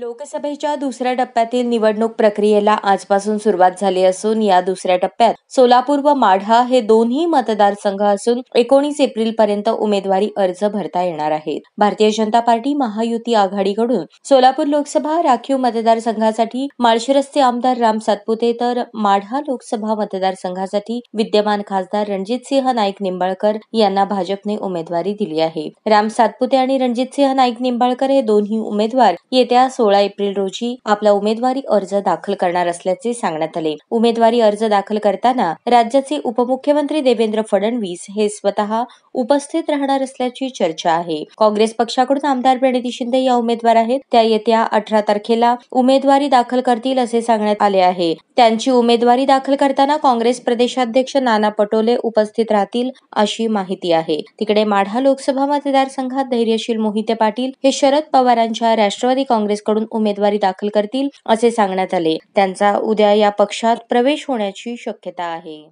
लोकसभेच्या दुसऱ्या टप्प्यातील निवडणूक प्रक्रियेला आजपासून सुरुवात झाली असून या दुसऱ्या टप्प्यात सोलापूर व माढा हे दोन्ही मतदारसंघ असून एकोणीस एप्रिल पर्यंत उमेदवारी अर्ज भरता येणार आहेत भारतीय जनता पार्टी महायुती आघाडीकडून सोलापूर लोकसभा राखीव मतदारसंघासाठी माळशिरस्ते आमदार राम सातपुते तर माढा लोकसभा मतदारसंघासाठी विद्यमान खासदार रणजितसिंह नाईक निंबाळकर यांना भाजपने उमेदवारी दिली आहे राम सातपुते आणि रणजितसिंह नाईक निंबाळकर हे दोन्ही उमेदवार येत्या सोळा एप्रिल रोजी आपला उमेदवारी अर्ज दाखल करणार असल्याचे सांगण्यात आले उमेदवारी अर्ज दाखल करताना राज्याचे उपमुख्यमंत्री देवेंद्र फडणवीस हे स्वतः उपस्थित राहणार असल्याची चर्चा आहे काँग्रेस पक्षाकडून आमदार प्रणिती शिंदे या उमेदवार आहेत त्या येत्या अठरा तारखेला उमेदवारी दाखल करतील असे सांगण्यात आले आहे त्यांची उमेदवारी दाखल करताना काँग्रेस प्रदेशाध्यक्ष नाना पटोले उपस्थित राहतील अशी माहिती आहे तिकडे माढा लोकसभा मतदारसंघात धैर्यशील मोहिते पाटील हे शरद पवारांच्या राष्ट्रवादी काँग्रेसकडून पक्षाकडून उमेदवारी दाखल करतील असे सांगण्यात आले त्यांचा उद्या या पक्षात प्रवेश होण्याची शक्यता आहे